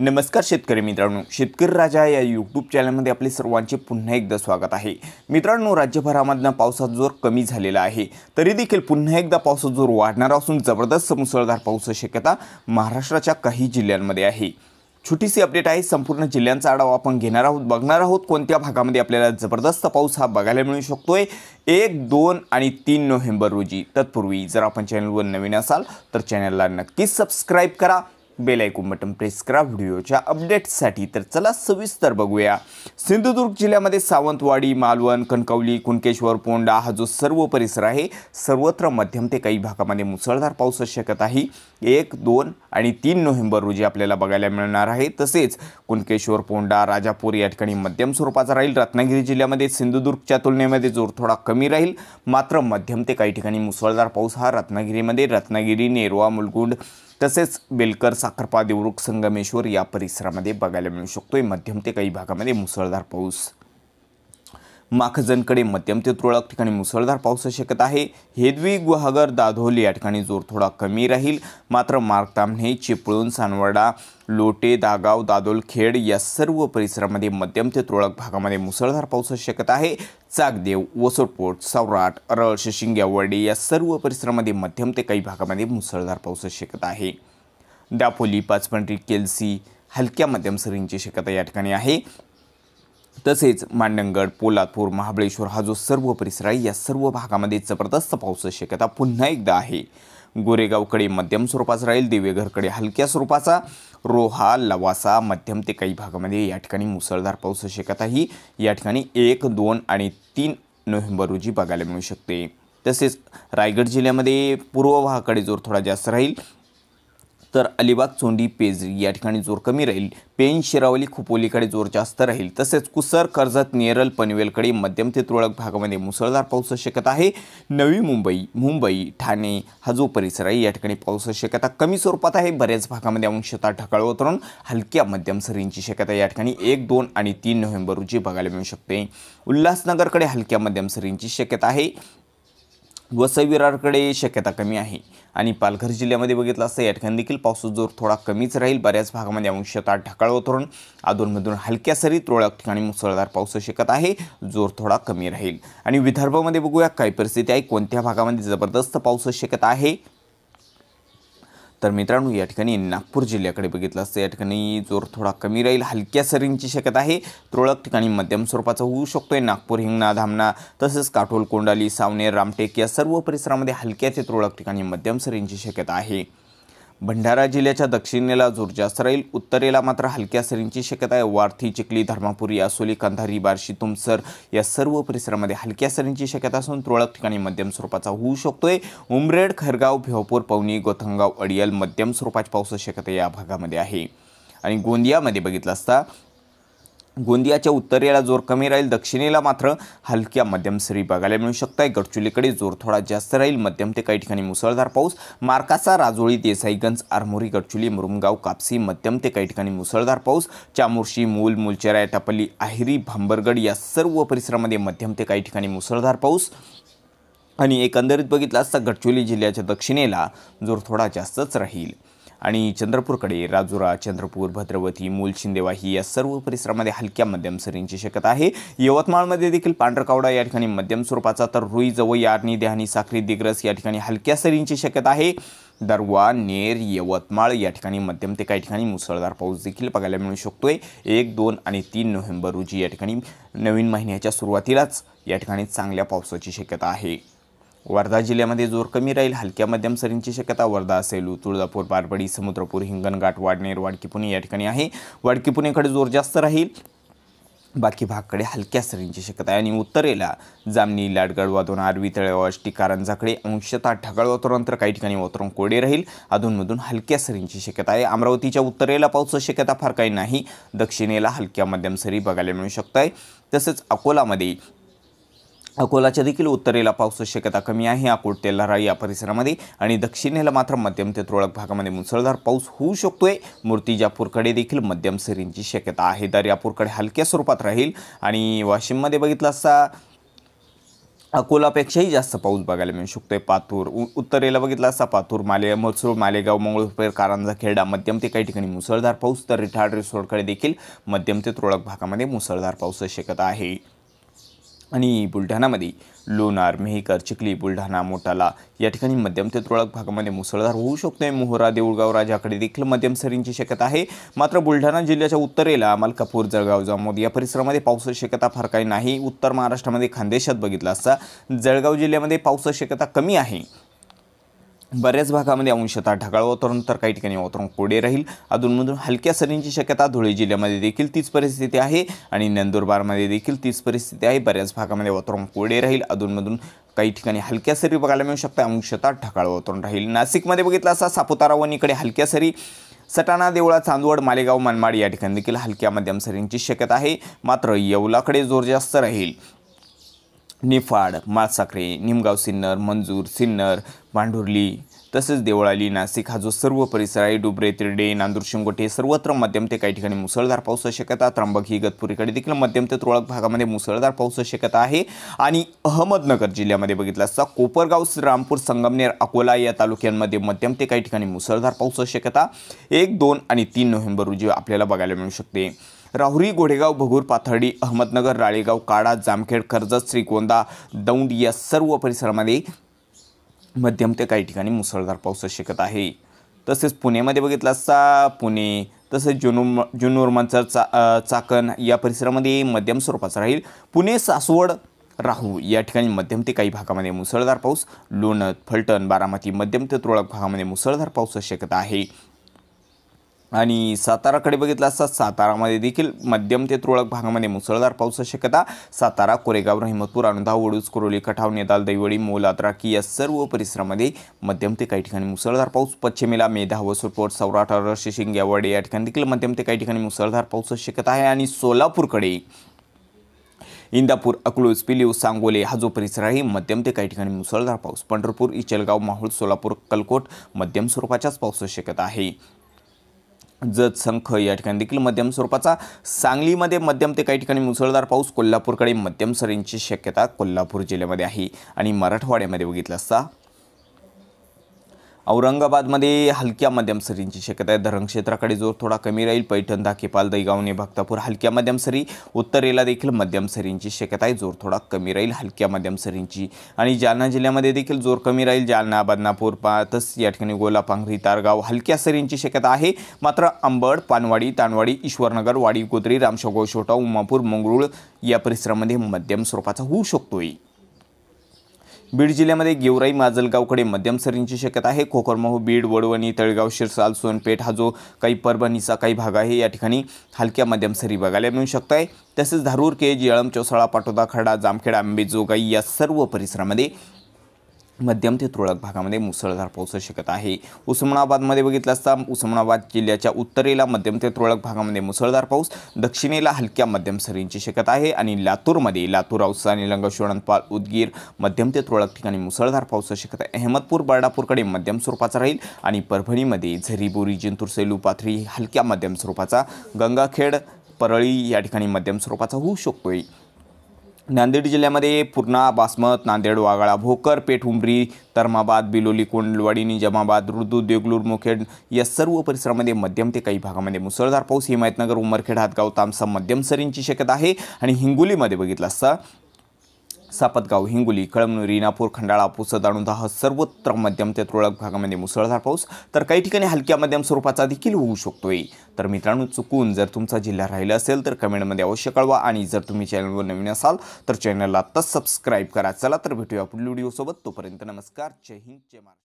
नमस्कार शेतकरी मित्रांनो शेतकरी राजा या यूट्यूब चॅनलमध्ये आपले सर्वांचे पुन्हा एकदा स्वागत आहे मित्रांनो राज्यभरामधनं पावसाचा जोर कमी झालेला आहे तरी देखील पुन्हा एकदा पावसाचा जोर वाढणारा असून जबरदस्त मुसळधार पाऊस शक्यता महाराष्ट्राच्या काही जिल्ह्यांमध्ये आहे छोटीशी अपडेट आहे संपूर्ण जिल्ह्यांचा आढावा आपण घेणार आहोत बघणार आहोत कोणत्या भागामध्ये आपल्याला जबरदस्त पाऊस हा बघायला मिळू शकतोय एक दोन आणि तीन नोव्हेंबर रोजी तत्पूर्वी जर आपण चॅनलवर नवीन असाल तर चॅनलला नक्कीच सबस्क्राईब करा ऐकून बटन प्रेस करा व्हिडिओच्या अपडेट्ससाठी तर चला सविस्तर बघूया सिंधुदुर्ग जिल्ह्यामध्ये सावंतवाडी मालवण कणकवली कुणकेश्वर पोंडा हा जो सर्व परिसर आहे सर्वत्र मध्यम ते काही भागामध्ये मुसळधार पाऊस शकत आहे एक दोन आणि तीन नोव्हेंबर रोजी आपल्याला बघायला मिळणार आहे तसेच कुणकेश्वर पोंडा राजापूर या ठिकाणी मध्यम स्वरूपाचा राहील रत्नागिरी जिल्ह्यामध्ये सिंधुदुर्गच्या तुलनेमध्ये जोर थोडा कमी राहील मात्र मध्यम ते काही ठिकाणी मुसळधार पाऊस हा रत्नागिरीमध्ये रत्नागिरी नेरवा मुलगुंड तसेच बेलकर साखरपा देवरुख संगमेश्वर या परिसरामध्ये बघायला मिळू शकतोय मध्यम ते काही भागामध्ये मुसळधार पाऊस माखजनकडे मध्यम ते तुरळक ठिकाणी मुसळधार पाऊस शक्यता आहे हेदवी गुहागर दाधोली या ठिकाणी जोर थोडा कमी राहील मात्र मार्गतांबणे चिपळूण सानवडा लोटे दागाव दादोलखेड या सर्व परिसरामध्ये मध्यम ते तुरळक भागामध्ये मुसळधार पाऊस शक्यता आहे चाकदेव वसोटपोट सौराट रळ शिंग्या या सर्व परिसरामध्ये मध्यम ते काही भागामध्ये मुसळधार पाऊस शक्यता आहे दापोली पाचपंढरी केलसी हलक्या मध्यम सरींची शक्यता या ठिकाणी आहे तसेच मांडणगड पोलादपूर महाबळेश्वर हा जो सर्व परिसर आहे या सर्व भागामध्ये जबरदस्त पावसाची शक्यता पुन्हा एकदा आहे गोरेगावकडे मध्यम स्वरूपाचा राहील दिवेघरकडे हलक्या स्वरूपाचा रोहा लवासा मध्यम ते काही भागामध्ये या ठिकाणी मुसळधार पावसाची शक्यता ही या ठिकाणी एक दोन आणि तीन नोव्हेंबर रोजी बघायला मिळू शकते तसेच रायगड जिल्ह्यामध्ये पूर्व भागाकडे जोर थोडा जास्त राहील तर अलिबाग चोंडी पेज या ठिकाणी जोर कमी राहील पेन शिरावली खुपोलीकडे जोर जास्त राहील तसेच कुसर कर्जत नेरल पनवेलकडे मध्यम ते तुरळक भागामध्ये मुसळधार पाऊस शक्यता आहे नवी मुंबई मुंबई ठाणे हा जो परिसर आहे या ठिकाणी पावसाची शक्यता कमी स्वरूपात आहे बऱ्याच भागामध्ये अंशतः ढकाळ उतरून हलक्या मध्यम सरींची शक्यता या ठिकाणी एक दोन आणि तीन नोव्हेंबर रोजी बघायला मिळू शकते उल्हासनगरकडे हलक्या मध्यम सरींची शक्यता आहे वसविरारकडे शक्यता कमी आहे आणि पालघर जिल्ह्यामध्ये बघितलं असतं या ठिकाणी देखील पाऊस जोर थोडा कमीच राहील बऱ्याच भागामध्ये अंशतः ढकाळ उतरून अधूनमधून हलक्या सरी तुरळक ठिकाणी मुसळधार पाऊस शकत आहे जोर थोडा कमी राहील आणि विदर्भामध्ये बघूया काय परिस्थिती आहे कोणत्या भागामध्ये जबरदस्त पाऊस शकत आहे तर मित्रांनो या ठिकाणी नागपूर जिल्ह्याकडे बघितलं असतं या ठिकाणी जोर थोडा कमी राहील हलक्या सरींची शक्यता आहे तुरळक ठिकाणी मध्यम स्वरूपाचा होऊ शकतोय नागपूर हिंगणा धामणा तसंच काठोल कोंडाली सावनेर रामटेक या सर्व परिसरामध्ये हलक्या ते तुरळक ठिकाणी मध्यम सरींची शक्यता आहे भंडारा जिल्ह्याच्या दक्षिणेला जोर जास्त राहील उत्तरेला मात्र हलक्या सरींची शक्यता आहे वारथी चिखली धर्मापुरी असोली कंधारी बार्शी तुमसर या सर्व परिसरामध्ये हलक्या सरींची शक्यता असून तुरळक ठिकाणी मध्यम स्वरूपाचा होऊ शकतोय उमरेड खरगाव भिवपूर पवनी गोथंगाव अडियल मध्यम स्वरूपाची पावसाची शक्यता या भागामध्ये आहे आणि गोंदियामध्ये बघितलं असता गोंदियाच्या उत्तरेला जोर कमी राहील दक्षिणेला मात्र हलक्या मध्यम सरी बघायला मिळू शकत आहे गडचुलीकडे जोर थोडा जास्त राहील मध्यम ते काही ठिकाणी मुसळधार पाऊस मार्कासा राजोळी देसाईगंज आरमोरी गडचुली मुरुमगाव कापसी मध्यम ते काही ठिकाणी मुसळधार पाऊस चामुर्शी मूल मुलचेराय टपल्ली आहिरी भांबरगड या सर्व परिसरामध्ये मध्यम ते काही ठिकाणी मुसळधार पाऊस आणि एकंदरीत बघितला असता गडचोली जिल्ह्याच्या दक्षिणेला जोर थोडा जास्तच राहील आणि चंद्रपूरकडे राजुरा चंद्रपूर भद्रवती मूल ही या सर्व परिसरामध्ये हलक्या मध्यम सरींची शक्यता आहे यवतमाळमध्ये देखील पांढरकावडा या ठिकाणी मध्यम स्वरूपाचा तर रुई जवळ आर्णी देहाणी साखरी दिग्रस या ठिकाणी हलक्या सरींची शक्यता आहे दरवा नेर यवतमाळ या ठिकाणी मध्यम ते काही ठिकाणी मुसळधार पाऊस देखील बघायला मिळू शकतो आहे एक दोन आणि तीन नोव्हेंबर रोजी या ठिकाणी नवीन महिन्याच्या सुरुवातीलाच या ठिकाणी चांगल्या पावसाची शक्यता आहे वर्धा जिल्ह्यामध्ये जोर कमी राहील हलक्या मध्यम सरींची शक्यता वर्धा सेलू तुळजापूर पारपडी समुद्रपूर हिंगणघाट वाडनेर वाडकी पुणे या ठिकाणी आहे वाडकी पुणेकडे जोर जास्त राहील बाकी भागकडे हलक्या सरींची शक्यता आहे आणि उत्तरेला जामनी लाडगड वाधून आरवी तळेवा टी कारंजाकडे अंशतः ढगाळ वातावरण तर काही ठिकाणी वातावरण कोरडे राहील अधूनमधून हलक्या सरींची शक्यता आहे अमरावतीच्या उत्तरेला पावसाची शक्यता फार काही नाही दक्षिणेला हलक्या मध्यम सरी बघायला मिळू शकत आहे तसेच अकोलामध्ये अकोलाच्या देखील उत्तरेला पाऊस शक्यता कमी आहे अकोट तेलारा या परिसरामध्ये आणि दक्षिणेला मात्र मध्यम ते तुरळक भागामध्ये मुसळधार पाऊस होऊ शकतोय मूर्तिजापूरकडे देखील मध्यम सरींची शक्यता आहे दर्यापूरकडे हलक्या स्वरूपात राहील आणि वाशिममध्ये बघितलं असता अकोलापेक्षाही जास्त पाऊस बघायला मिळू शकतोय पातूर उ उत्तरेला बघितला असता पातूर माले मसूर मालेगाव मंगळूरपेर कारंजा खेडा मध्यम ते काही ठिकाणी मुसळधार पाऊस तर रिठाड रिसोडकडे देखील मध्यम ते तुरळक भागामध्ये मुसळधार पाऊस शक्यता आहे आणि बुलढाणामध्ये लोणार मेहकर चिखली बुलढाणा मोटाला या ठिकाणी मध्यम ते तुरळक भागामध्ये मुसळधार होऊ शकतोय मोहरा देऊळगाव राजाकडे देखील मध्यम सरींची शक्यता आहे मात्र बुलढाणा जिल्ह्याच्या उत्तरेला मलकापूर जळगाव जामोद या परिसरामध्ये पावसाची शक्यता फार काही नाही उत्तर महाराष्ट्रामध्ये खानदेशात बघितलं असता जळगाव जिल्ह्यामध्ये पावसाची शक्यता कमी आहे बऱ्याच भागामध्ये अंशतः ढगाळ वातावरण तर काही ठिकाणी वातावरण कोडे राहील अधूनमधून हलक्या सरींची शक्यता धुळे जिल्ह्यामध्ये देखील तीच परिस्थिती आहे आणि नंदुरबारमध्ये देखील तीच परिस्थिती आहे बऱ्याच भागामध्ये वातावरण कोडे राहील अधूनमधून काही ठिकाणी हलक्या सरी बघायला मिळू शकतात अंशतः ढगाळ वातावरण राहील नाशिकमध्ये बघितलं असा सापुतारा वणीकडे हलक्या सरी सटाणा देवळा चांदवड मालेगाव मनमाड या ठिकाणी देखील हलक्या मध्यम सरींची शक्यता आहे मात्र येवलाकडे जोर जास्त राहील निफाड माळसाखरे निमगाव सिन्नर मंजूर सिन्नर भांडुर्ली तसेच देवळाली नाशिक हा जो सर्व परिसर आहे डुबरे तिरडे नांदूर शिंगोटे सर्वत्र मध्यम ते काही ठिकाणी मुसळधार पाऊस शक्यता त्र्यंबकी गतपुरीकडे देखील मध्यम ते तुरळक भागामध्ये मुसळधार पाऊस शक्यता आहे आणि अहमदनगर जिल्ह्यामध्ये बघितलं असता कोपरगाव रामपूर संगमनेर अकोला या तालुक्यांमध्ये मध्यम ते काही ठिकाणी मुसळधार पाऊस शक्यता एक दोन आणि तीन नोव्हेंबर रोजी आपल्याला बघायला मिळू शकते राहुरी गोडेगाव भगूर पाथर्डी अहमदनगर राळेगाव काडा जामखेड कर्जत श्रीगोंदा दौंड या सर्व परिसरामध्ये मध्यम ते काही ठिकाणी मुसळधार पाऊस शकत आहे तसेच पुण्यामध्ये बघितलं असता पुणे तसेच जुनू जुनूरमांचा चा चाकण या परिसरामध्ये मध्यम स्वरूपाचा राहील पुणे सासवड राहू या ठिकाणी मध्यम ते काही भागामध्ये मुसळधार पाऊस लोणत फलटण बारामती मध्यम ते तुरळक भागामध्ये मुसळधार पाऊस शक्यता आहे आणि साताराकडे बघितलं असता सातारामध्ये देखील मध्यम ते तुरळक भागामध्ये मुसळधार पाऊस शक्यता सातारा कोरेगाव रहिमतपूर अनुधाव वडूज कुरोली कठाव नेदाल दैवडी मोलात्राकी या सर्व परिसरामध्ये मध्यम ते काही ठिकाणी मुसळधार पाऊस पश्चिमेला मेधा वसुरपोर सौराठा रस शिंग्यावाडे या ठिकाणी देखील मध्यम ते काही ठिकाणी मुसळधार पाऊस शक्यता आहे आणि सोलापूरकडे इंदापूर अकलूज पिलीव सांगोले हा जो परिसर आहे मध्यम ते काही ठिकाणी मुसळधार पाऊस पंढरपूर इचलगाव माहूळ सोलापूर कलकोट मध्यम स्वरूपाच्याच पावसाची शक्यता आहे जत संख या ठिकाणी देखील मध्यम स्वरूपाचा सांगलीमध्ये मध्यम ते काही ठिकाणी मुसळधार पाऊस कोल्हापूरकडे मध्यम सरींची शक्यता कोल्हापूर जिल्ह्यामध्ये आहे आणि मराठवाड्यामध्ये बघितलं असता औरंगाबादमध्ये हलक्या मध्यम सरींची शक्यता आहे धरण क्षेत्राकडे जोर थोडा कमी राहील पैठण धाकेपाल दैगावणे भक्तापूर हलक्या मध्यम सरी उत्तरेला देखील मध्यम सरींची शक्यता आहे जोर थोडा कमी राहील हलक्या मध्यम सरींची आणि जालना जिल्ह्यामध्ये देखील जोर कमी राहील जालना बदनापूर पातस या ठिकाणी गोला तारगाव हलक्या सरींची शक्यता आहे मात्र अंबड पानवाडी तानवाडी ईश्वरनगर वाडी गोत्री रामशोगाव छोटा उमापूर मंगरुळ या परिसरामध्ये मध्यम स्वरूपाचा होऊ शकतोय बीड जिल्ह्यामध्ये गेवराई माजलगावकडे मध्यम सरींची शक्यता आहे कोकरमहू बीड वडवणी तळगाव शिरसाल सोनपेठ हा जो काही परभणीचा काही भाग आहे या ठिकाणी हलक्या मध्यम सरी बघायला मिळू शकत आहे तसेच धारूर केज येळम चौसाळा पाटोदा खडा जामखेडा आंबेजोगाई या सर्व परिसरामध्ये मध्यम ते तुरळक भागामध्ये मुसळधार पाऊस शकत आहे उस्मानाबादमध्ये बघितलं असता उस्मानाबाद जिल्ह्याच्या उत्तरेला मध्यम ते तुरळक भागामध्ये मुसळधार पाऊस दक्षिणेला हलक्या मध्यम सरींची शक्यता आहे आणि लातूरमध्ये लातूर औसा आणि उदगीर मध्यम ते तुरळक ठिकाणी मुसळधार पाऊस शक्यता आहे अहमदपूर बर्डापूरकडे मध्यम स्वरूपाचा राहील आणि परभणीमध्ये झरीबोरी जिंतूर सेलू पाथरी हलक्या मध्यम स्वरूपाचा गंगाखेड परळी या ठिकाणी मध्यम स्वरूपाचा होऊ शकतोय नांदेड जिल्ह्यामध्ये पूर्णा बासमत नांदेड वागाळा भोकर पेठ उमरी तरमाबाद बिलोली कोंडलवाडी निजामाबाद रुदू देगलूर मुखेड या सर्व परिसरामध्ये मध्यम ते काही भागामध्ये मुसळधार पाऊस हिमायतनगर उमरखेड हातगाव तामसा मध्यम सरींची शक्यता आहे आणि हिंगोलीमध्ये बघितलं असता सापतगाव हिंगोली कळमनुरी रिनापूर खंडाळा पुसद अणुधाह सर्वत्र मध्यम ते तुरळक भागामध्ये मुसळधार पाऊस तर काही ठिकाणी हलक्या मध्यम स्वरूपाचा देखील होऊ शकतोय तर मित्रांनो चुकून जर तुमचा जिल्हा राहिला असेल तर कमेंटमध्ये अवश्य कळवा आणि जर तुम्ही चॅनलवर नवीन असाल तर चॅनलला आत्ताच सबस्क्राईब करा चला तर भेटूया पुढील व्हिडिओसोबत तोपर्यंत नमस्कार जय हिंद जय महाराष्ट्र